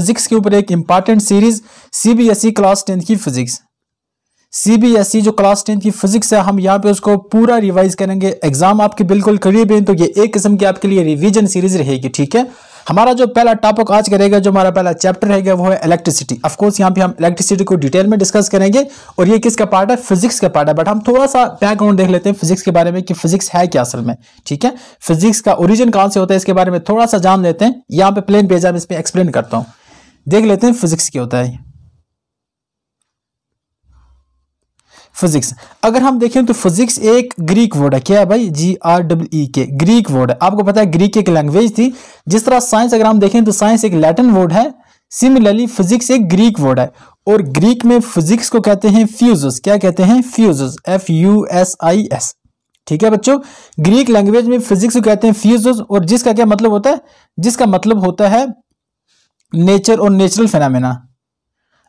physics के ऊपर एक important series CBSE class tenth की फिजिक्स सीबीएसई e जो क्लास टेंथ की फिजिक्स है हम यहाँ पे उसको पूरा रिवाइज करेंगे एग्जाम आपके बिल्कुल करीब है तो ये एक किस्म की आपके लिए रिविजन सीरीज रहेगी ठीक है हमारा जो पहला टॉपिक आज करेगा जो हमारा पहला चैप्टर रहेगा वो है इलेक्ट्रिसिटी ऑफकोर्स यहाँ पे हम इलेक्ट्रिसिटी को डिटेल में डिस्कस करेंगे और ये किसका पार्ट है फिजिक्स का पार्ट है बट हम थोड़ा सा बैकग्राउंड देख लेते हैं फिजिक्स के बारे में कि फिजिक्स है क्या असल में ठीक है फिजिक्स का ओरिजिन कहाँ से होता है इसके बारे में थोड़ा सा जान लेते हैं यहाँ पे प्लेन भेजा मैं इस पर एक्सप्लेन करता हूँ देख लेते हैं फिजिक्स क्या होता है फिजिक्स अगर हम देखें तो फिजिक्स एक ग्रीक वर्ड है क्या है भाई जी आर डब्ल्यू ई के ग्रीक वर्ड है आपको पता है ग्रीक एक लैंग्वेज थी जिस तरह साइंस अगर हम देखें तो साइंस एक लैटिन वर्ड है सिमिलरली फिजिक्स एक ग्रीक वर्ड है और ग्रीक में फिजिक्स को कहते हैं फ्यूजस क्या कहते हैं physis F U S I S ठीक है बच्चों ग्रीक लैंग्वेज में फिजिक्स को कहते हैं फ्यूजस और जिसका क्या मतलब होता है जिसका मतलब होता है नेचर और नेचुरल फेनामिना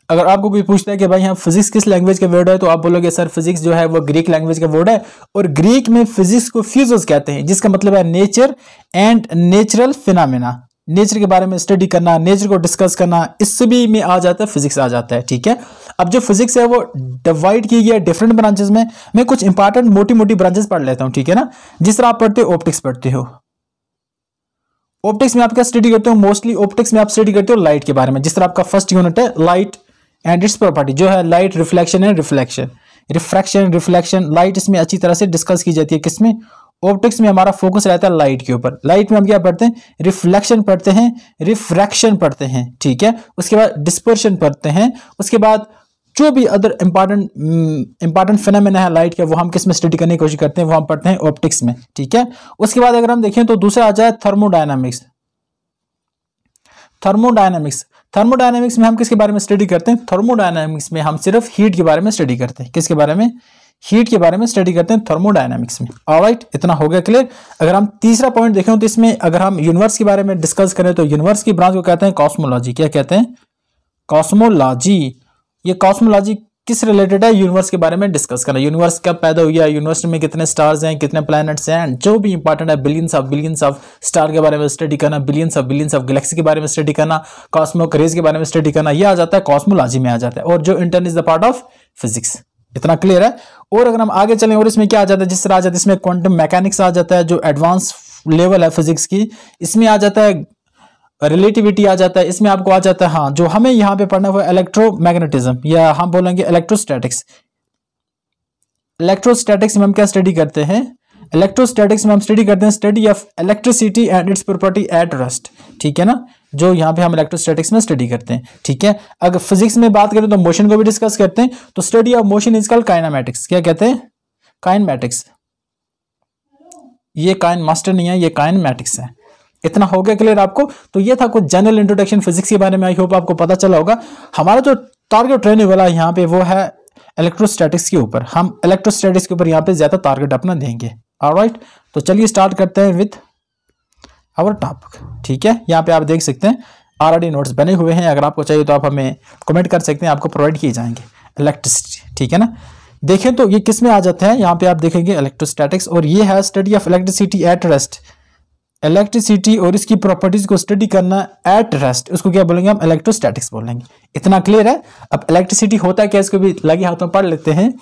अगर आपको कोई पूछता है कि भाई यहाँ फिजिक्स किस लैंग्वेज का वर्ड है तो आप बोलोगे सर फिजिक्स जो है वो ग्रीक लैंग्वेज का वर्ड है और ग्रीक में फिजिक्स को फ्यूजोस कहते हैं जिसका मतलब है nature and natural phenomena nature के बारे में स्टडी करना नेचर को डिस्कस करना इस भी में आ जाता है फिजिक्स आ जाता है ठीक है अब जो फिजिक्स है वो डिवाइड की गई है डिफरेंट ब्रांचेस में मैं कुछ इंपॉर्टेंट मोटी मोटी ब्रांचेस पढ़ लेता हूँ ठीक है ना जिस तरह आप पढ़ते हो ऑप्टिक्स पढ़ते हो ऑप्टिक्स में आप क्या स्टडी करते हो मोस्टली ऑप्टिक्स में आप स्टडी करते हो लाइट के बारे में जिस तरह आपका फर्स्ट यूनिट है लाइट एंड इट्स प्रॉपर्टी जो है light reflection and reflection refraction reflection light इसमें अच्छी तरह से डिस्कस की जाती है किसमें ऑप्टिक्स में हमारा फोकस रहता है लाइट के ऊपर लाइट में हम क्या पढ़ते हैं रिफ्लेक्शन पढ़ते हैं रिफ्रैक्शन पढ़ते हैं ठीक है उसके बाद डिस्पर्शन पढ़ते हैं उसके बाद जो भी अदर इंपॉर्टेंट इंपॉर्टेंट फिनमिना है लाइट के वो हम किस में स्टडी करने की कोशिश करते हैं वो हम पढ़ते हैं ऑप्टिक्स में ठीक है उसके बाद अगर हम देखें तो दूसरा आ जाए थर्मोडाइनमिक्स थर्मोडाइनमिक्स थर्मोडाइनमिक्स में हम किसके बारे में स्टडी करते हैं थर्मोडाइनमिक्स में हम सिर्फ हीट के बारे में स्टडी करते हैं किसके बारे में हीट के बारे में स्टडी करते हैं थर्मोडाइनमिक्स में ऑलराइट इतना हो गया क्लियर अगर हम तीसरा पॉइंट देखें तो इसमें अगर हम यूनिवर्स के बारे में डिस्कस करें तो यूनिवर्स की ब्रांच को कहते हैं कॉस्मोलॉजी क्या कहते हैं कॉस्मोलॉजी ये कॉस्मोलॉजी किस रिलेटेड है यूनिवर्स के बारे में डिस्कस करना यूनिवर्स कब पैदा हुआ है यूनिवर्स में कितने स्टार्स हैं कितने प्लैनेट्स हैं जो भी इंपॉर्टेंट है billions of billions of star के बारे में स्टडी करना billions of billions of galaxy के बारे में स्टडी करना कॉस्मो क्रेज के बारे में स्टडी करना यह आ जाता है कॉस्मोलॉजी में आ जाता है और जो intern is the part of physics इतना क्लियर है और अगर हम आगे चलें और इसमें क्या आ जाता है जिस तरह आ जाता है इसमें क्वांटम मैकेनिक्स आ जाता है जो एडवांस लेवल है फिजिक्स की इसमें आ जाता है रिलेटिविटी आ जाता है इसमें आपको आ जाता है हाँ जो हमें यहाँ पे पढ़ना है वो इलेक्ट्रोमैग्नेटिज्म या हम बोलेंगे इलेक्ट्रोस्टैटिक्स इलेक्ट्रोस्टैटिक्स में हम क्या स्टडी करते हैं इलेक्ट्रोस्टैटिक्स में हम स्टडी करते हैं study of electricity and its property at rest ठीक है ना जो यहाँ पे हम इलेक्ट्रोस्टैटिक्स में स्टडी करते हैं ठीक है अगर फिजिक्स में बात करें तो मोशन को भी डिस्कस करते हैं तो study of motion is called kinematics क्या कहते हैं काइनमेटिक्स ये काइन मास्टर नहीं है ये काइनमेटिक्स है इतना हो गया क्लियर आपको तो ये था कुछ जनरल इंट्रोडक्शन फिजिक्स के बारे में आई होप आपको पता चला होगा हमारा जो टारगेट रहने वाला है यहाँ पे वो है इलेक्ट्रोस्टैटिक्स के ऊपर हम इलेक्ट्रोस्टैटिक्स के ऊपर यहाँ पे ज़्यादा टारगेट अपना देंगे ऑलराइट तो चलिए स्टार्ट करते हैं विथ आवर टॉपिक ठीक है यहाँ पे आप देख सकते हैं ऑलरेडी नोट्स बने हुए हैं अगर आपको चाहिए तो आप हमें कमेंट कर सकते हैं आपको प्रोवाइड किए जाएंगे इलेक्ट्रिसिटी ठीक है ना देखें तो ये किस में आ जाते हैं यहाँ पे आप देखेंगे इलेक्ट्रोस्टैटिक्स और ये है study of electricity at rest electricity और इसकी प्रॉपर्टीज को स्टडी करना एट रेस्ट उसको क्या बोलेंगे हम इलेक्ट्रोस्टैटिक्स बोलेंगे इतना क्लियर है अब इलेक्ट्रिसिटी होता है क्या इसको भी लगे हाथों में पढ़ लेते हैं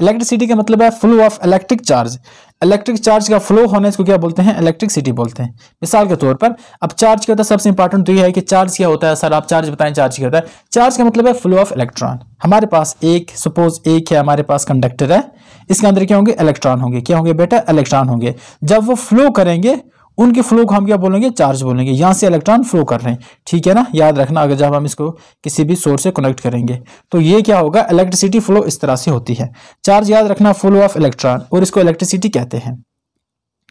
इलेक्ट्रिसिटी का मतलब है flow of electric charge electric charge का फ्लो होना इसको क्या बोलते हैं इलेक्ट्रिसिटी बोलते हैं मिसाल के तौर पर अब चार्ज क्या होता है सबसे इंपॉर्टेंट तो ये है कि चार्ज क्या होता है सर आप चार्ज बताएं चार्ज क्या होता है चार्ज का मतलब है फ्लो ऑफ इलेक्ट्रॉन हमारे पास एक सपोज एक है हमारे पास कंडक्टर है इसके अंदर क्या होंगे इलेक्ट्रॉन होंगे क्या होंगे बेटा इलेक्ट्रॉन होंगे जब वो फ्लो करेंगे उनके फ्लो को हम क्या बोलेंगे चार्ज बोलेंगे यहाँ से इलेक्ट्रॉन फ्लो कर रहे हैं ठीक है ना याद रखना अगर जब हम इसको किसी भी सोर्स से कनेक्ट करेंगे तो ये क्या होगा इलेक्ट्रिसिटी फ्लो इस तरह से होती है चार्ज याद रखना फ्लो ऑफ इलेक्ट्रॉन और इसको इलेक्ट्रिसिटी कहते हैं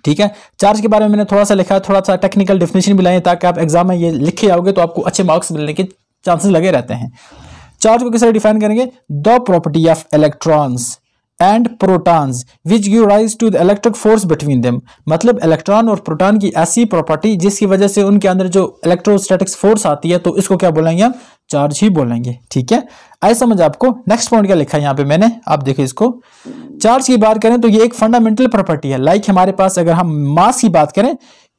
ठीक है चार्ज के बारे में मैंने थोड़ा सा लिखा थोड़ा सा टेक्निकल डिफिनेशन भी लाए ताकि आप एग्जाम में ये लिखे आओगे तो आपको अच्छे मार्क्स मिलने के चांसेस लगे रहते हैं चार्ज को किस तरह डिफाइन करेंगे the property of electrons and protons which give rise to the electric force between them मतलब इलेक्ट्रॉन और प्रोटॉन की ऐसी प्रॉपर्टी जिसकी वजह से उनके अंदर जो इलेक्ट्रोस्टैटिक्स फोर्स आती है तो इसको क्या बोलेंगे हम चार्ज ही बोलेंगे ठीक है आई समझ आपको नेक्स्ट पॉइंट क्या लिखा है यहाँ पे मैंने आप देखो इसको चार्ज की बात करें तो ये एक फंडामेंटल प्रॉपर्टी है लाइक like हमारे पास अगर हम मास की बात करें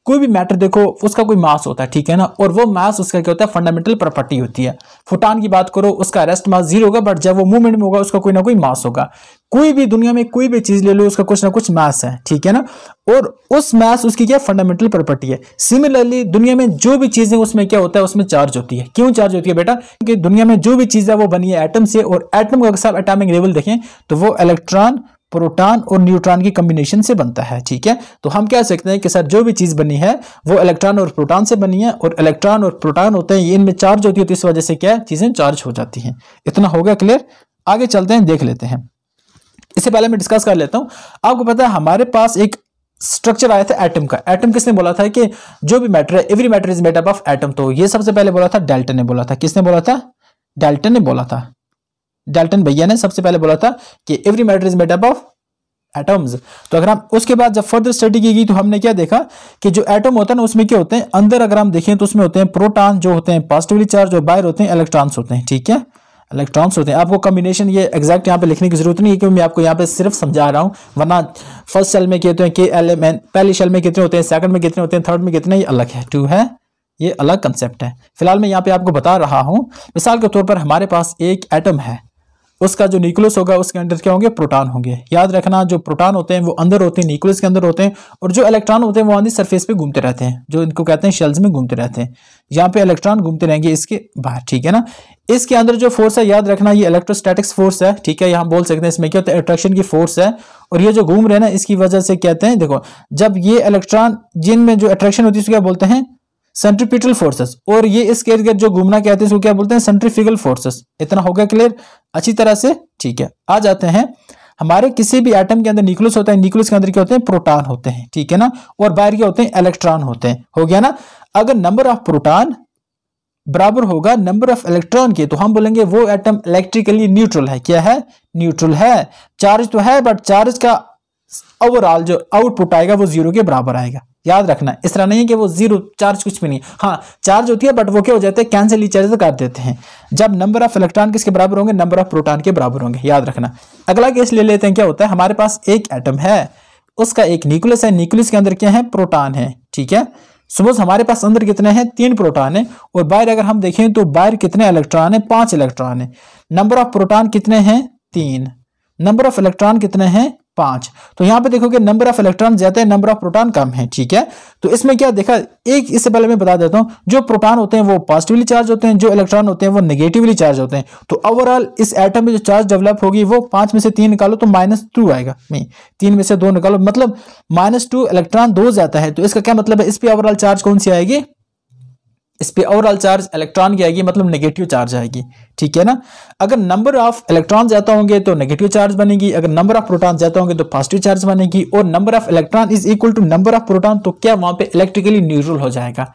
कोई भी मैटर देखो उसका कोई मास होता है ठीक है ना और वो मास उसका क्या होता है फंडामेंटल प्रॉपर्टी होती है फुटान की बात करो उसका रेस्ट मास जीरो होगा बट जब वो मूवमेंट में होगा उसका कोई ना कोई मास होगा कोई भी दुनिया में कोई भी चीज़ ले लो उसका कुछ ना कुछ मास है ठीक है ना और उस मास उसकी क्या फंडामेंटल प्रॉपर्टी है सिमिलरली दुनिया में जो भी चीज़ें उसमें क्या होता है उसमें चार्ज होती है क्यों चार्ज होती है बेटा क्योंकि दुनिया में जो भी चीज़ है वो बनी है एटम से और एटम का अगर आप एटॉमिक लेवल देखें तो वो इलेक्ट्रॉन प्रोटॉन और न्यूट्रॉन की कम्बिनेशन से बनता है ठीक है तो हम कह सकते हैं कि सर जो भी चीज़ बनी है वो इलेक्ट्रॉन और प्रोटॉन से बनी है और इलेक्ट्रॉन और प्रोटॉन होते हैं इनमें चार्ज होती है तो इस वजह से क्या है चीज़ें चार्ज हो जाती हैं इतना हो गया क्लियर आगे चलते हैं देख लेते हैं इससे पहले मैं डिस्कस कर लेता हूँ आपको पता है हमारे पास एक स्ट्रक्चर आया था एटम का एटम किसने बोला था कि जो भी मैटर है every matter is up of atom तो ये सबसे पहले बोला था डेल्टन ने बोला था किसने बोला था डेल्टन ने बोला था डाल्टन भैया ने सबसे पहले बोला था कि every matter is made up of atoms तो अगर हम उसके बाद जब फर्दर स्टडी की गई तो हमने क्या देखा कि जो एटम होता है ना उसमें क्या होते हैं अंदर अगर हम देखें तो उसमें होते हैं प्रोटॉन जो होते हैं पॉजिटिवली चार्ज और बाहर होते हैं इलेक्ट्रॉन्स होते हैं ठीक है इलेक्ट्रॉन्स होते हैं आपको कॉम्बिनेशन ये एग्जैक्ट यहाँ पे लिखने की जरूरत नहीं है क्योंकि मैं आपको यहाँ पे सिर्फ समझा रहा हूँ वरना फर्स्ट सेल में कहते हैं के एल एम एन पहले सेल में कितने होते हैं सेकंड में कितने होते हैं थर्ड में कितने ये अलग है टू है ये अलग कंसेप्ट है फिलहाल मैं यहाँ पे आपको बता रहा हूँ मिसाल के तौर पर हमारे पास एक एटम है उसका जो न्यूक्लियस होगा उसके अंदर क्या होंगे प्रोटॉन होंगे याद रखना जो प्रोटॉन होते हैं वो अंदर होते हैं न्यूक्लियस के अंदर होते हैं और जो इलेक्ट्रॉन होते हैं वो आंधी सरफेस पे घूमते रहते हैं जो इनको कहते हैं शेल्स में घूमते रहते हैं यहाँ पे इलेक्ट्रॉन घूमते रहेंगे इसके बाहर ठीक है ना इसके अंदर जो फोर्स है याद रखना ये इलेक्ट्रोस्टैटिक्स फोर्स है ठीक है यहाँ बोल सकते हैं इसमें क्या होता है अट्रैक्शन की फोर्स है और ये जो घूम रहे हैं ना इसकी वजह से कहते हैं देखो जब ये इलेक्ट्रॉन जिनमें जो अट्रैक्शन होती है उसको क्या बोलते हैं सेंट्रीपिटल फोर्सेस और ये इसके इर्द गिर्द जो घूमना कहते हैं इसको क्या बोलते हैं सेंट्रीफिकल फोर्सेस इतना हो गया क्लियर अच्छी तरह से ठीक है आ जाते हैं हमारे किसी भी एटम के अंदर न्यूक्लियस होता है न्यूक्लियस के अंदर क्या होते हैं प्रोटॉन होते हैं ठीक है ना और बाहर क्या होते हैं इलेक्ट्रॉन होते हैं हो गया ना अगर नंबर ऑफ प्रोटॉन बराबर होगा नंबर ऑफ इलेक्ट्रॉन के तो हम बोलेंगे वो एटम इलेक्ट्रिकली न्यूट्रल है क्या है न्यूट्रल है चार्ज तो है बट चार्ज का ओवरऑल जो आउटपुट आएगा वो जीरो के बराबर आएगा याद रखना इस तरह नहीं है कि वो जीरो चार्ज कुछ भी नहीं हाँ चार्ज होती है बट वो क्या हो जाते हैं कैंसिल ही चार्ज कर देते हैं जब नंबर ऑफ इलेक्ट्रॉन किसके बराबर होंगे नंबर ऑफ प्रोटॉन के बराबर होंगे याद रखना अगला केस ले लेते हैं क्या होता है हमारे पास एक एटम है उसका एक न्यूक्लियस है न्यूक्लियस के अंदर क्या है प्रोटॉन है ठीक है सपोज हमारे पास अंदर कितने हैं तीन प्रोटॉन है और बाहर अगर हम देखें तो बाहर कितने इलेक्ट्रॉन है पांच इलेक्ट्रॉन है नंबर ऑफ प्रोटॉन कितने हैं तीन नंबर ऑफ इलेक्ट्रॉन कितने हैं पांच तो यहां पे देखोगे नंबर ऑफ इलेक्ट्रॉन ज्यादा है नंबर ऑफ प्रोटॉन कम है ठीक है तो इसमें क्या देखा एक इससे पहले मैं बता देता हूं जो प्रोटॉन होते हैं वो पॉजिटिवली चार्ज होते हैं जो इलेक्ट्रॉन होते हैं वो नेगेटिवली चार्ज होते हैं तो ओवरऑल इस एटम में जो चार्ज डेवलप होगी वो पांच में से तीन निकालो तो माइनस टू आएगा नहीं तीन में से दो निकालो मतलब माइनस टू इलेक्ट्रॉन दो जाता है तो इसका क्या मतलब है इस पर ओवरऑल चार्ज कौन सी आएगी इस पर ओवरऑल चार्ज इलेक्ट्रॉन की आएगी मतलब नेगेटिव चार्ज आएगी ठीक है ना अगर नंबर ऑफ इलेक्ट्रॉन ज्यादा होंगे तो नेगेटिव चार्ज बनेगी अगर नंबर ऑफ प्रोटॉन ज्यादा होंगे तो पॉजिटिव चार्ज बनेगी और number of electron is equal to number of proton तो क्या वहां पे इलेक्ट्रिकली न्यूट्रल हो जाएगा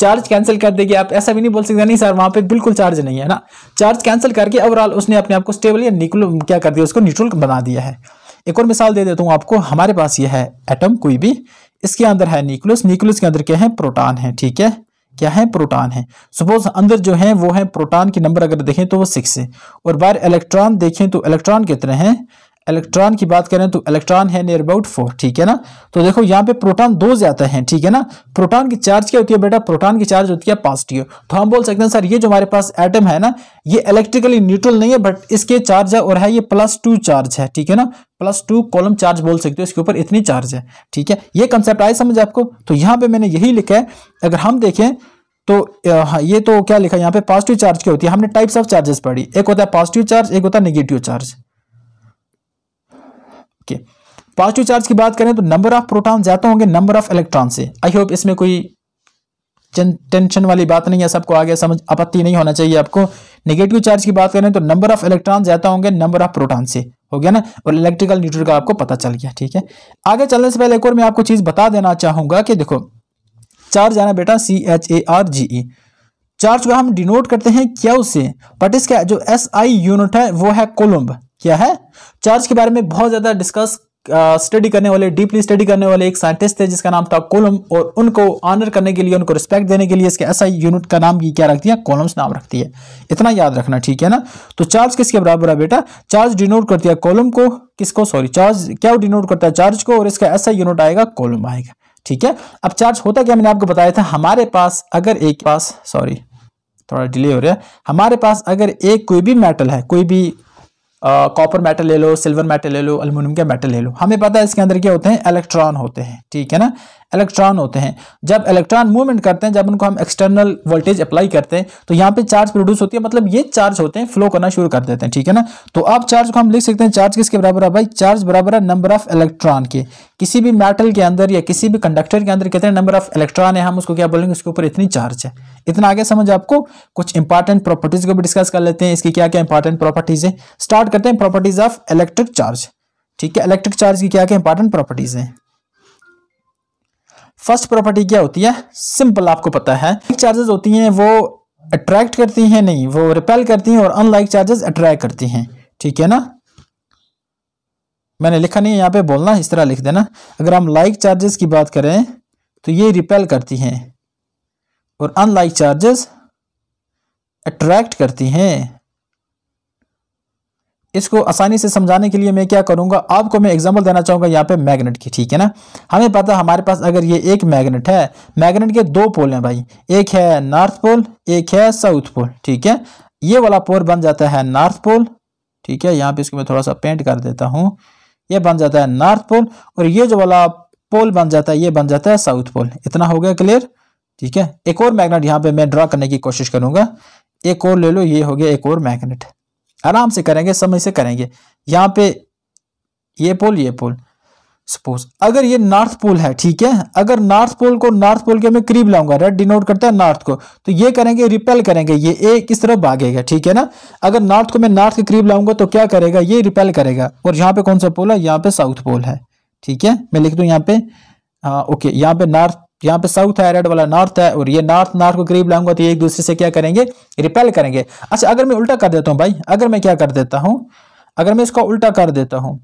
चार्ज कैंसिल कर देगी आप ऐसा भी नहीं बोल सकते नहीं सर वहां पे बिल्कुल चार्ज नहीं है ना चार्ज कैंसिल करके ओवरऑल उसने अपने आपको स्टेबल या निकल क्या कर दिया उसको न्यूट्रल बना दिया है एक और मिसाल दे देता हूँ आपको हमारे पास ये है एटम कोई भी इसके अंदर है न्यूक्लियस न्यूक्लियस के अंदर क्या है प्रोटॉन है ठीक है क्या है प्रोटॉन है सपोज अंदर जो है वो है प्रोटॉन की नंबर अगर देखें तो वो सिक्स है और बाहर इलेक्ट्रॉन देखें तो इलेक्ट्रॉन कितने हैं इलेक्ट्रॉन की बात करें तो इलेक्ट्रॉन है नियर अबाउट फोर ठीक है ना तो देखो यहाँ पे प्रोटॉन दो ज्यादा है ठीक है ना प्रोटॉन की चार्ज क्या होती है बेटा प्रोटॉन की चार्ज होती है पॉजिटिव तो हम बोल सकते हैं सर ये जो हमारे पास एटम है ना ये इलेक्ट्रिकली न्यूट्रल नहीं है बट इसके चार्ज है और है ये प्लस टू चार्ज है ठीक है ना प्लस टू कॉलम चार्ज बोल सकते हो इसके ऊपर इतनी चार्ज है ठीक है ये कंसेप्ट आए समझ आपको तो यहाँ पे मैंने यही लिखा है अगर हम देखें तो हाँ, ये तो क्या लिखा है यहाँ पे पॉजिटिव चार्ज क्या होती है हमने टाइप्स ऑफ चार्जेस पढ़ी एक होता है पॉजिटिव चार्ज एक होता है negative charge okay positive charge की बात करें तो नंबर ऑफ प्रोटॉन ज्यादा होंगे नंबर ऑफ इलेक्ट्रॉन से आई होप इसमें कोई टेंशन वाली बात नहीं है सबको आगे समझ आपत्ति नहीं होना चाहिए आपको नेगेटिव चार्ज की बात करें तो नंबर ऑफ इलेक्ट्रॉन ज्यादा होंगे नंबर ऑफ प्रोटॉन से हो गया ना और इलेक्ट्रिकल न्यूट्रल का आपको पता चल गया ठीक है आगे चलने से पहले एक और मैं आपको चीज़ बता देना चाहूंगा कि देखो चार्ज आना बेटा C H A R G E charge को हम डिनोट करते हैं क्या उसे बट इसका जो एस आई यूनिट है वो है कोलम्ब क्या है चार्ज के बारे में बहुत ज़्यादा डिस्कस स्टडी करने वाले डीपली स्टडी करने वाले एक साइंटिस्ट थे जिसका नाम था कोलम और उनको ऑनर करने के लिए उनको रिस्पेक्ट देने के लिए इसके ऐसा यूनिट का नाम क्या रखती है कोलम्स नाम रखती है इतना याद रखना ठीक है ना तो चार्ज किसके बराबर है बेटा चार्ज डिनोट करती है कोलम को किसको सॉरी चार्ज क्या डिनोट करता है चार्ज को और इसका ऐसा यूनिट आएगा कोलम आएगा ठीक है अब चार्ज होता क्या मैंने आपको बताया था हमारे पास अगर एक पास सॉरी थोड़ा डिले हो रहा है हमारे पास अगर एक कोई भी मेटल है कोई भी कॉपर मेटल ले लो सिल्वर मेटल ले लो अल्मोनियम के मेटल ले लो हमें पता है इसके अंदर क्या होते हैं इलेक्ट्रॉन होते हैं ठीक है ना इलेक्ट्रॉन होते हैं जब इलेक्ट्रॉन मूवमेंट करते हैं जब उनको हम एक्सटर्नल वोल्टेज अप्लाई करते हैं तो यहाँ पे चार्ज प्रोड्यूस होती है मतलब ये चार्ज होते हैं फ्लो करना शुरू कर देते हैं ठीक है ना तो अब चार्ज को हम लिख सकते हैं चार्ज किसके बराबर है भाई चार्ज बराबर है नंबर ऑफ इलेक्ट्रॉन के किसी भी मेटल के अंदर या किसी भी कंडक्टर के अंदर कितने नंबर ऑफ इलेक्ट्रॉन है हम उसको क्या बोलेंगे उसके ऊपर इतनी चार्ज है इतना आगे समझ आपको कुछ इंपॉर्टेंट प्रॉपर्टीज को भी डिस्कस कर लेते हैं इसकी क्या क्या इंपॉर्टेंट प्रॉपर्टीज है स्टार्ट करते हैं प्रॉपर्टीज ऑफ इलेक्ट्रिक चार्ज ठीक है इलेक्ट्रिक चार्ज की क्या क्या इंपॉर्टेंट प्रॉपर्टीज हैं फर्स्ट प्रॉपर्टी क्या होती है सिंपल आपको पता है चार्जेस होती हैं वो अट्रैक्ट करती हैं नहीं वो रिपेल करती हैं और अनलाइक चार्जेस अट्रैक्ट करती हैं ठीक है ना मैंने लिखा नहीं है यहाँ पे बोलना इस तरह लिख देना अगर हम लाइक चार्जेस की बात करें तो ये रिपेल करती हैं और अनलाइक चार्जेस अट्रैक्ट करती हैं इसको आसानी से समझाने के लिए मैं क्या करूँगा आपको मैं एग्जाम्पल देना चाहूँगा यहाँ पे मैग्नेट की ठीक है ना हमें पता हमारे पास अगर ये एक मैग्नेट है मैग्नेट के दो पोल हैं भाई एक है नॉर्थ पोल एक है साउथ पोल ठीक है ये वाला पोल बन जाता है नॉर्थ पोल ठीक है यहाँ पे इसको मैं थोड़ा सा पेंट कर देता हूँ ये बन जाता है नॉर्थ पोल और ये जो वाला पोल बन जाता है ये बन जाता है साउथ पोल इतना हो गया क्लियर ठीक है एक और मैग्नेट यहाँ पे मैं ड्रा करने की कोशिश करूंगा एक और ले लो ये हो गया एक और मैग्नेट आराम से करेंगे समझ से करेंगे यहाँ पे ये पोल ये पोल सपोज अगर ये नॉर्थ पोल है ठीक है अगर नॉर्थ पोल को नॉर्थ पोल के मैं करीब लाऊंगा रेड डिनोट करता है नॉर्थ को तो ये करेंगे रिपेल करेंगे ये ए किस तरफ भागेगा ठीक है ना अगर नॉर्थ को मैं नॉर्थ के करीब लाऊंगा तो क्या करेगा ये रिपेल करेगा और यहाँ पे कौन सा पोल है यहाँ पे साउथ पोल है ठीक है मैं लिख दू यहाँ पे आ, हाँ, ओके यहाँ पे नॉर्थ यहाँ पे साउथ है रेड वाला नॉर्थ है और ये नॉर्थ नॉर्थ को करीब लाऊंगा तो ये एक दूसरे से क्या करेंगे रिपेल करेंगे अच्छा अगर मैं उल्टा कर देता हूँ भाई अगर मैं क्या कर देता हूँ अगर मैं इसका उल्टा कर देता हूँ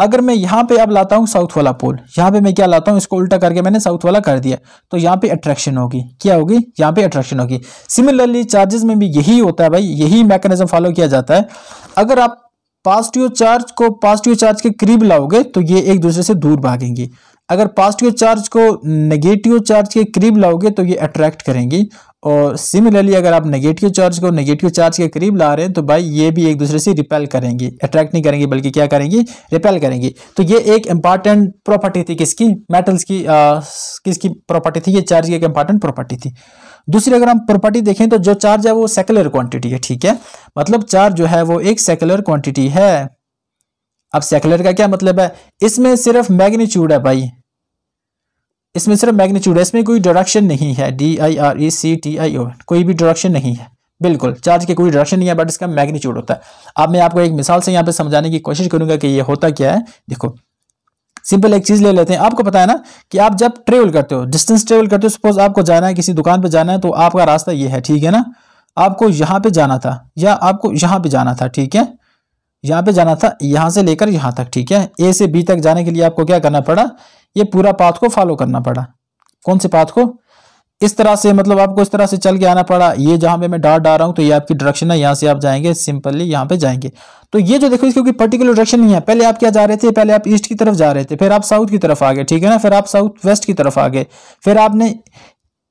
अगर मैं यहाँ पे अब लाता हूँ साउथ वाला पोल यहाँ पे मैं क्या लाता हूँ इसको उल्टा करके मैंने साउथ वाला कर दिया तो यहाँ पे अट्रैक्शन होगी क्या होगी यहाँ पे अट्रैक्शन होगी सिमिलरली चार्जेस में भी यही होता है भाई यही मैकेनिज्म फॉलो किया जाता है अगर आप पॉजिटिव चार्ज को पॉजिटिव चार्ज के करीब लाओगे तो ये एक दूसरे से दूर भागेंगी अगर पॉजिटिव चार्ज को नेगेटिव चार्ज के करीब लाओगे तो ये अट्रैक्ट करेंगी और सिमिलरली अगर आप नेगेटिव चार्ज को नेगेटिव चार्ज के करीब ला रहे हैं तो भाई ये भी एक दूसरे से रिपेल करेंगी अट्रैक्ट नहीं करेंगी बल्कि क्या करेंगी रिपेल करेंगी तो ये एक इंपॉर्टेंट प्रॉपर्टी थी किसकी मेटल्स की आ, किसकी प्रॉपर्टी थी ये चार्ज की एक इंपॉर्टेंट प्रॉपर्टी थी दूसरी अगर हम प्रॉपर्टी देखें तो जो चार्ज है वो सेकुलर क्वांटिटी है ठीक है मतलब चार्ज जो है वो एक सेकुलर क्वांटिटी है अब सेकुलर का क्या मतलब है इसमें सिर्फ मैग्नीट्यूड है भाई इसमें सिर्फ मैग्नीट्यूड है इसमें कोई डायरेक्शन नहीं है D I R E C T I O कोई भी डायरेक्शन नहीं है बिल्कुल चार्ज के कोई डायरेक्शन नहीं है बट इसका मैग्नीट्यूड होता है अब मैं आपको एक मिसाल से यहाँ पे समझाने की कोशिश करूंगा कि ये होता क्या है देखो सिंपल एक चीज़ ले लेते हैं आपको पता है ना कि आप जब ट्रेवल करते हो डिस्टेंस ट्रेवल करते हो सपोज आपको जाना है किसी दुकान पर जाना है तो आपका रास्ता ये है ठीक है ना आपको यहाँ पे जाना था या आपको यहाँ पे जाना था ठीक है यहाँ पे जाना था यहाँ से लेकर यहाँ तक ठीक है ए से बी तक जाने के लिए आपको क्या करना पड़ा ये पूरा पाथ को फॉलो करना पड़ा कौन से पाथ को इस तरह से मतलब आपको इस तरह से चल के आना पड़ा ये जहाँ पे मैं डाट डाल रहा हूँ तो ये आपकी डायरेक्शन है यहाँ से आप जाएंगे सिंपली यहाँ पे जाएंगे तो ये जो देखो इसकी पर्टिकुलर डायरेक्शन नहीं है पहले आप क्या जा रहे थे पहले आप ईस्ट की तरफ जा रहे थे फिर आप साउथ की तरफ आ गए ठीक है ना फिर आप साउथ वेस्ट की तरफ आ गए फिर आपने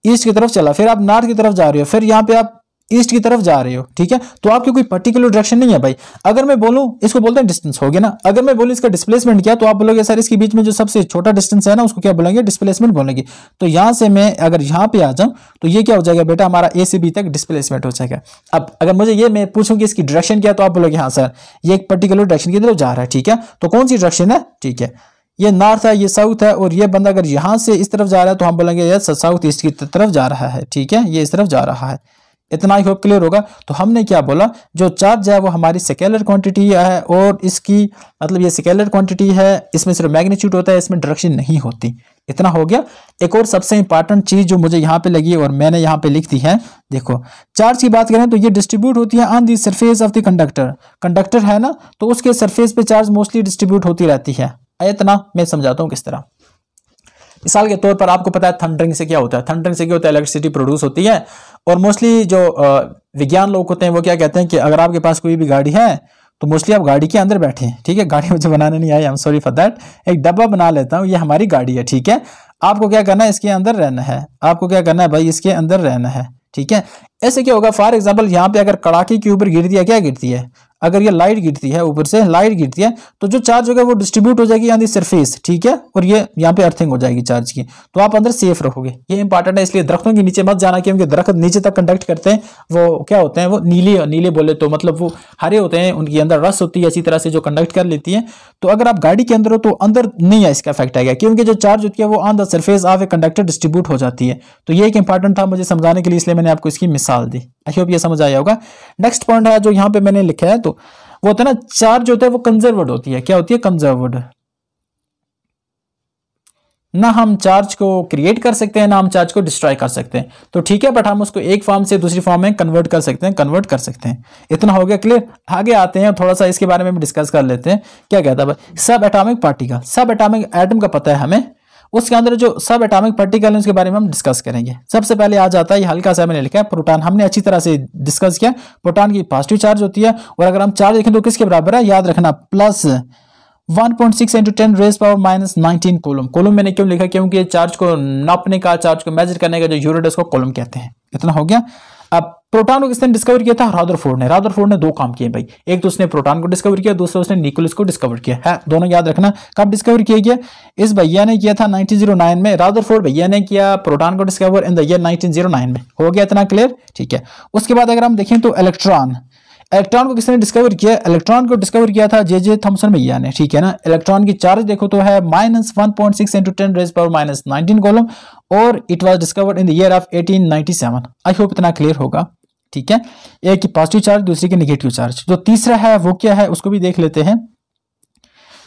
ईस्ट की तरफ चला फिर आप नॉर्थ की तरफ जा रहे हो फिर यहाँ पे आप ईस्ट की तरफ जा रहे हो ठीक है तो आपकी कोई पर्टिकुलर डायरेक्शन नहीं है भाई अगर मैं बोलूँ इसको बोलते हैं डिस्टेंस हो गया ना अगर मैं बोलूं इसका डिस्प्लेसमेंट क्या तो आप बोलोगे सर इसके बीच में जो सबसे छोटा डिस्टेंस है ना उसको क्या बोलेंगे डिस्प्लेसमेंट बोलेंगे तो यहां से मैं अगर यहां पर आ जाऊं तो ये क्या हो जाएगा बेटा हमारा ए से बी तक डिस्प्लेसमेंट हो जाएगा अब अगर मुझे ये मैं पूछूँ कि इसकी डायरेक्शन क्या तो आप बोलोगे हाँ सर ये एक पर्टिकुलर डायरेक्शन की तरफ जा रहा है ठीक है तो कौन सी डायरेक्शन है ठीक है ये नॉर्थ है ये साउथ है और ये बंदा अगर यहाँ से इस तरफ जा रहा है तो हम बोलेंगे यस साउथ ईस्ट की तरफ जा रहा है ठीक है ये इस तरफ जा रहा है इतना ही होप क्लियर होगा तो हमने क्या बोला जो चार्ज है वो हमारी सेकेलर क्वांटिटी है और इसकी मतलब ये सेकेलर क्वांटिटी है इसमें सिर्फ मैग्नीट्यूड होता है इसमें डायरेक्शन नहीं होती इतना हो गया एक और सबसे इंपॉर्टेंट चीज़ जो मुझे यहाँ पे लगी और मैंने यहाँ पे लिख दी है देखो चार्ज की बात करें तो ये डिस्ट्रीब्यूट होती है on the surface of the conductor conductor है ना तो उसके सरफेस पे चार्ज मोस्टली डिस्ट्रीब्यूट होती रहती है इतना मैं समझाता हूँ किस तरह मिसाल के तौर पर आपको पता है थंडरिंग से क्या होता है थंडरिंग से क्या होता है इलेक्ट्रिसिटी प्रोड्यूस होती है और मोस्टली जो विज्ञान लोग होते हैं वो क्या कहते हैं कि अगर आपके पास कोई भी गाड़ी है तो मोस्टली आप गाड़ी के अंदर बैठे हैं ठीक है गाड़ी मुझे बनाने नहीं I am sorry for that एक डब्बा बना लेता हूँ ये हमारी गाड़ी है ठीक है आपको क्या करना है इसके अंदर रहना है आपको क्या करना है भाई इसके अंदर रहना है ठीक है ऐसे क्या होगा फॉर एग्जाम्पल यहाँ पे अगर कड़ाके के ऊपर गिरती है क्या गिरती है अगर ये लाइट गिरती है ऊपर से लाइट गिरती है तो जो चार्ज होगा वो डिस्ट्रीब्यूट हो जाएगी ऑन दी सरफेस ठीक है और ये यहाँ पे अर्थिंग हो जाएगी चार्ज की तो आप अंदर सेफ रहोगे ये इंपॉर्टेंट है इसलिए दरख्तों के नीचे मत जाना क्योंकि दरख्त नीचे तक कंडक्ट करते हैं वो क्या होते हैं वो नीले नीले बोले तो मतलब वो हरे होते हैं उनके अंदर रस होती है इसी तरह से जो कंडक्ट कर लेती है तो अगर आप गाड़ी के अंदर हो तो अंदर नहीं है इसका इफेक्ट आएगा क्योंकि जो चार्ज होती है वो on the surface of a conductor distribute हो जाती है तो ये एक इंपॉर्टेंट था मुझे समझाने के लिए इसलिए मैंने आपको इसकी मिसाल दी आई होप ये समझ आया होगा नेक्स्ट पॉइंट है जो यहाँ पे मैंने लिखा है तो तो वो होता है ना चार्ज होता है वो कंजर्वड होती है क्या होती है कंजर्वड ना हम चार्ज को क्रिएट कर सकते हैं ना हम चार्ज को डिस्ट्रॉय कर सकते हैं तो ठीक है बट हम उसको एक फॉर्म से दूसरी फॉर्म में कन्वर्ट कर सकते हैं कन्वर्ट कर सकते हैं इतना हो गया क्लियर आगे आते हैं थोड़ा सा इसके बारे में भी डिस्कस कर लेते हैं क्या कहता है subatomic particle subatomic atom का पता है हमें उसके अंदर जो सब एटॉमिक पार्टिकल है उसके बारे में हम डिस्कस करेंगे सबसे पहले आ जाता है ये हल्का सा मैंने लिखा है प्रोटॉन हमने अच्छी तरह से डिस्कस किया प्रोटॉन की पॉजिटिव चार्ज होती है और अगर हम चार्ज देखें तो किसके बराबर है याद रखना plus 1.6 point six into ten raise power minus nineteen coulomb coulomb मैंने क्यों लिखा क्योंकि चार्ज को नापने का चार्ज को मेजर करने का जो यूरोड है उसको कोलम कहते हैं इतना हो गया अब प्रोटॉन को किसने डिस्कवर किया था रादरफोर्ड ने रादरफोर्ड ने दो काम किए भाई एक तो उसने प्रोटॉन को डिस्कवर किया दूसरा उसने निकोलस को डिस्कवर किया है दोनों याद रखना कब डिस्कवर किया गया इस भैया ने किया था 1909 में रादरफोर्ड भैया ने किया प्रोटॉन को डिस्कवर इन द ईयर 1909 में हो गया इतना क्लियर ठीक है उसके बाद अगर हम देखें तो इलेक्ट्रॉन इलेक्ट्रॉन को किसने डिस्कवर किया इलेक्ट्रॉन को डिस्कवर किया था जे जे थॉमसन भैया ने ठीक है ना इलेक्ट्रॉन की चार्ज देखो तो है minus one point six into ten raise power minus nineteen coulomb और it was discovered in the year of eighteen ninety seven I hope इतना क्लियर होगा ठीक है एक की पॉजिटिव चार्ज दूसरी की निगेटिव चार्ज जो तीसरा है वो क्या है उसको भी देख लेते हैं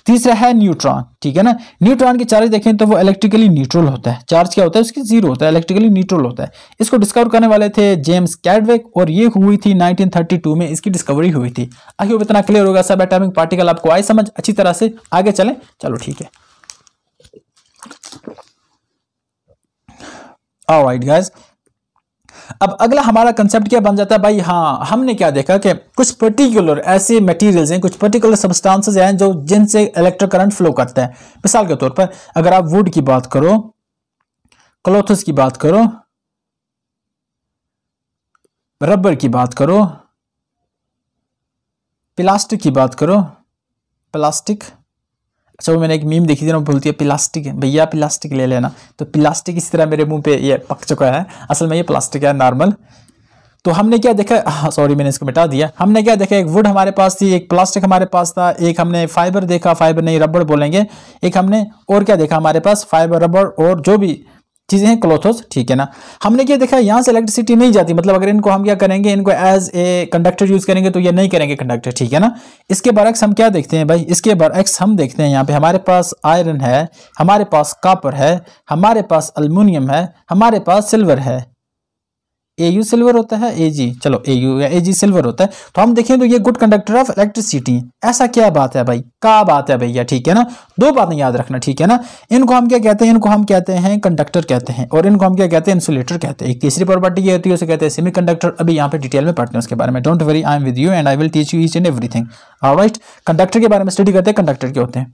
तीसरा है न्यूट्रॉन ठीक है ना न्यूट्रॉन की चार्ज देखें तो वो इलेक्ट्रिकली न्यूट्रल होता है चार्ज क्या होता है उसकी जीरो होता है इलेक्ट्रिकली न्यूट्रल होता है इसको डिस्कवर करने वाले थे जेम्स कैडवेक और ये हुई थी 1932 में इसकी डिस्कवरी हुई थी आखिर होप इतना क्लियर होगा सब एटॉमिक पार्टिकल आपको आए समझ अच्छी तरह से आगे चले चलो ठीक है ऑलराइट गाइस अब अगला हमारा कंसेप्ट क्या बन जाता है भाई हाँ हमने क्या देखा कि कुछ पर्टिकुलर ऐसे मटेरियल्स हैं कुछ पर्टिकुलर सब्सटेंसेस हैं जो जिनसे इलेक्ट्रिक करंट फ्लो करते हैं मिसाल के तौर पर अगर आप वुड की बात करो क्लोथस की बात करो रबर की बात करो प्लास्टिक की बात करो प्लास्टिक अच्छा वो मैंने एक मीम देखी थी ना बोलती है प्लास्टिक भैया प्लास्टिक ले लेना तो प्लास्टिक इस तरह मेरे मुंह पे ये पक चुका है असल में ये प्लास्टिक है नॉर्मल तो हमने क्या देखा सॉरी मैंने इसको मिटा दिया हमने क्या देखा एक वुड हमारे पास थी एक प्लास्टिक हमारे पास था एक हमने फाइबर देखा फाइबर नहीं रबड़ बोलेंगे एक हमने और क्या देखा हमारे पास फाइबर रबड़ और जो भी चीज़ें हैं क्लोथोस ठीक है ना हमने क्या देखा यहाँ से इलेक्ट्रिसिटी नहीं जाती मतलब अगर इनको हम क्या करेंगे इनको एज ए कंडक्टर यूज़ करेंगे तो ये नहीं करेंगे कंडक्टर ठीक है ना इसके बरक्स हम क्या देखते हैं भाई इसके बरक्स हम देखते हैं यहाँ पे हमारे पास आयरन है हमारे पास कापर है हमारे पास अलमिनियम है हमारे पास सिल्वर है ए यू सिल्वर होता है ए जी चलो ए यू या ए जी सिल्वर होता है तो हम देखें तो ये गुड कंडक्टर ऑफ इलेक्ट्रिसिटी ऐसा क्या बात है भाई का बात है भैया ठीक है ना दो बातें याद रखना ठीक है ना इनको हम क्या कहते हैं इनको हम कहते हैं कंडक्टर कहते हैं और इनको हम क्या कहते हैं इंसुलेटर कहते हैं एक तीसरी प्रॉपर्टी ये होती है उसे कहते हैं सेमी कंडक्टर अभी यहाँ पर डिटेल में पढ़ते हैं उसके बारे में don't worry I am with you and I will teach you each and everything right conductor के बारे में स्टडी करते हैं कंडक्टर के होते हैं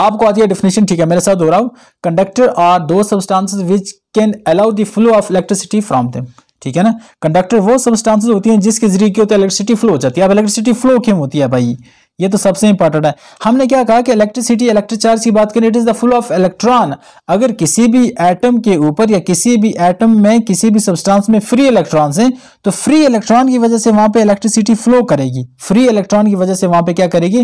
आपको आती है डेफिनेशन ठीक है मेरे साथ दोहराओ conductor are the substance which can allow the flow of electricity from them ठीक है ना कंडक्टर वो सब्सटेंसेस होती हैं जिसके जरिए क्या होता है इलेक्ट्रिसिटी फ्लो हो जाती है अब इलेक्ट्रिसिटी फ्लो क्यों होती है भाई ये तो सबसे इंपॉर्टेंट है हमने क्या कहा कि इलेक्ट्रिसिटी इलेक्ट्रिक चार्ज की बात करें it is the full of electron अगर किसी भी एटम के ऊपर या किसी भी एटम में किसी भी सब्सटेंस में फ्री इलेक्ट्रॉन्स हैं तो फ्री इलेक्ट्रॉन की वजह से वहां पे इलेक्ट्रिसिटी फ्लो करेगी फ्री इलेक्ट्रॉन की वजह से वहां पर क्या करेगी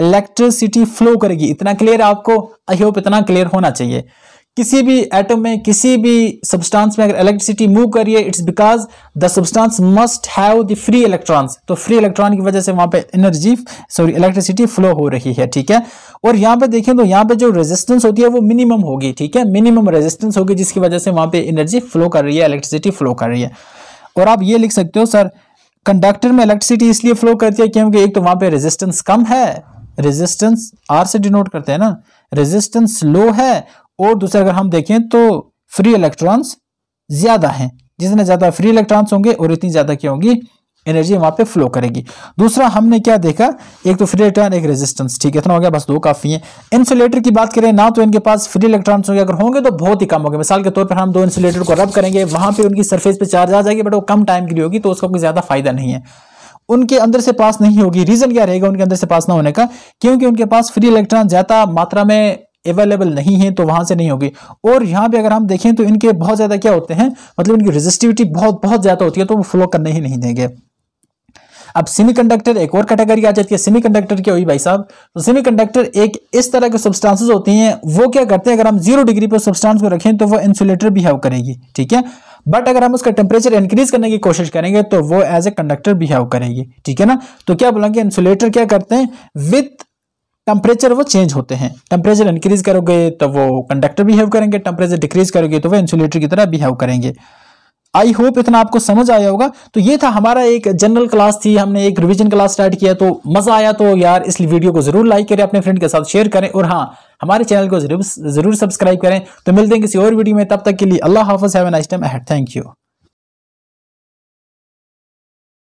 इलेक्ट्रिसिटी फ्लो करेगी इतना क्लियर आपको आई होप इतना क्लियर होना चाहिए किसी भी एटम में किसी भी सब्सटेंस में अगर इलेक्ट्रिसिटी मूव करिए it's because the substance must have the free electrons तो फ्री इलेक्ट्रॉन की वजह से वहाँ पे एनर्जी सॉरी इलेक्ट्रिसिटी फ्लो हो रही है ठीक है और यहाँ पे देखें तो यहाँ पे जो रेजिस्टेंस होती है वो मिनिमम होगी ठीक है मिनिमम रेजिस्टेंस होगी जिसकी वजह से वहाँ पर एनर्जी फ्लो कर रही है इलेक्ट्रिसिटी फ्लो कर रही है और आप ये लिख सकते हो सर कंडक्टर में इलेक्ट्रिसिटी इसलिए फ्लो करती है क्योंकि एक तो वहाँ पर रेजिस्टेंस कम है रेजिस्टेंस आर से डिनोट करते हैं ना रेजिस्टेंस लो है और दूसरा अगर हम देखें तो फ्री इलेक्ट्रॉन्स ज़्यादा हैं जितने ज़्यादा फ्री इलेक्ट्रॉन्स होंगे और इतनी ज़्यादा क्या होंगी एनर्जी वहां पे फ्लो करेगी दूसरा हमने क्या देखा एक तो फ्री इलेक्ट्रॉन एक रेजिस्टेंस ठीक है इतना हो गया बस दो काफ़ी हैं इंसुलेटर की बात करें ना तो इनके पास फ्री इलेक्ट्रॉन्स होंगे अगर होंगे तो बहुत ही कम होंगे मिसाल के तौर पर हम दो इंसुलेटर को रब करेंगे वहां पर उनकी सरफेस पर चार्ज आ जाएगी बट वो कम टाइम के लिए होगी तो उसका कोई ज़्यादा फायदा नहीं है उनके अंदर से पास नहीं होगी रीज़न क्या रहेगा उनके अंदर से पास ना होने का क्योंकि उनके पास फ्री इलेक्ट्रॉन ज़्यादा मात्रा में अवेलेबल नहीं है तो वहां से नहीं होगी और यहां पे अगर हम देखें तो इनके बहुत ज़्यादा क्या होते हैं मतलब इनकी रेजिस्टिविटी बहुत बहुत ज़्यादा होती है तो वो फ्लो करने ही नहीं देंगे अब सेमीकंडक्टर एक और कैटेगरी आ जाती है सेमीकंडक्टर क्या हुई भाई साहब तो सेमीकंडक्टर एक इस तरह के सब्सटेंसेस होती हैं वो क्या करते हैं अगर हम जीरो डिग्री पर सब्सटेंस को रखें तो वो इंसुलेटर बिहेव करेगी ठीक है बट अगर हम उसका टेम्परेचर इंक्रीज करने की कोशिश करेंगे तो वो एज ए कंडक्टर बिहेव करेगी ठीक है ना तो क्या बोलेंगे इंसुलेटर क्या करते हैं विथ टेम्परेचर वो चेंज होते हैं टेम्परेचर इंक्रीज करोगे तो वो कंडक्टर बिहेव करेंगे टेम्परेचर डिक्रीज करोगे तो वो इंसुलेटर की तरह बिहेव करेंगे आई होप इतना आपको समझ आया होगा तो ये था हमारा एक जनरल क्लास थी हमने एक रिवीजन क्लास स्टार्ट किया तो मज़ा आया तो यार इस वीडियो को ज़रूर लाइक करें अपने फ्रेंड के साथ शेयर करें और हाँ हमारे चैनल को ज़रूर ज़रूर सब्सक्राइब करें तो मिलते हैं किसी और वीडियो में तब तक के लिए अल्लाह हाफ़ have nice time thank you